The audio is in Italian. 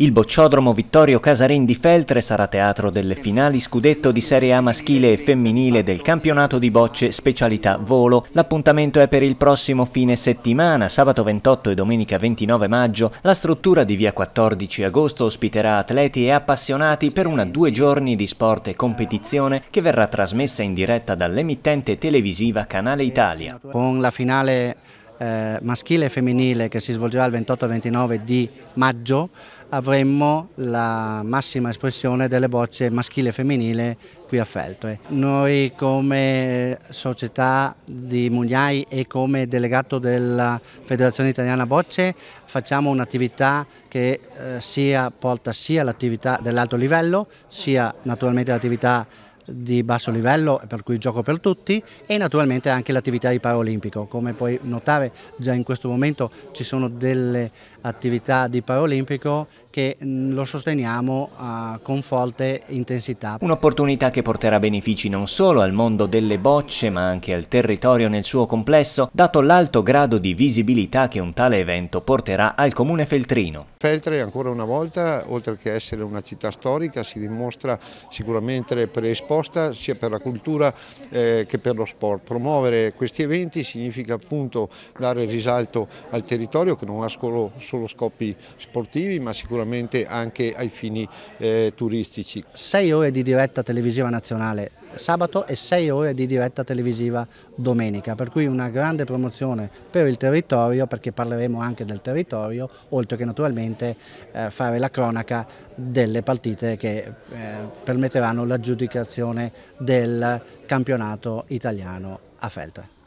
Il bocciodromo Vittorio Casarin di Feltre sarà teatro delle finali scudetto di Serie A maschile e femminile del campionato di bocce specialità volo. L'appuntamento è per il prossimo fine settimana, sabato 28 e domenica 29 maggio. La struttura di via 14 agosto ospiterà atleti e appassionati per una due giorni di sport e competizione che verrà trasmessa in diretta dall'emittente televisiva Canale Italia. Con la finale eh, maschile e femminile che si svolgerà il 28 29 di maggio avremmo la massima espressione delle bocce maschile e femminile qui a Feltre. Noi come società di Mugnai e come delegato della Federazione Italiana Bocce facciamo un'attività che eh, sia, porta sia l'attività dell'alto livello sia naturalmente l'attività di basso livello, per cui gioco per tutti, e naturalmente anche l'attività di paraolimpico. Come puoi notare già in questo momento ci sono delle attività di paraolimpico che mm, lo sosteniamo uh, con forte intensità. Un'opportunità che porterà benefici non solo al mondo delle bocce ma anche al territorio nel suo complesso, dato l'alto grado di visibilità che un tale evento porterà al comune feltrino. Feltre ancora una volta, oltre che essere una città storica, si dimostra sicuramente preesposta sia per la cultura eh, che per lo sport. Promuovere questi eventi significa appunto dare risalto al territorio che non ha solo, solo scopi sportivi ma sicuramente sicuramente anche ai fini eh, turistici. Sei ore di diretta televisiva nazionale sabato e sei ore di diretta televisiva domenica, per cui una grande promozione per il territorio perché parleremo anche del territorio, oltre che naturalmente eh, fare la cronaca delle partite che eh, permetteranno l'aggiudicazione del campionato italiano a Feltre.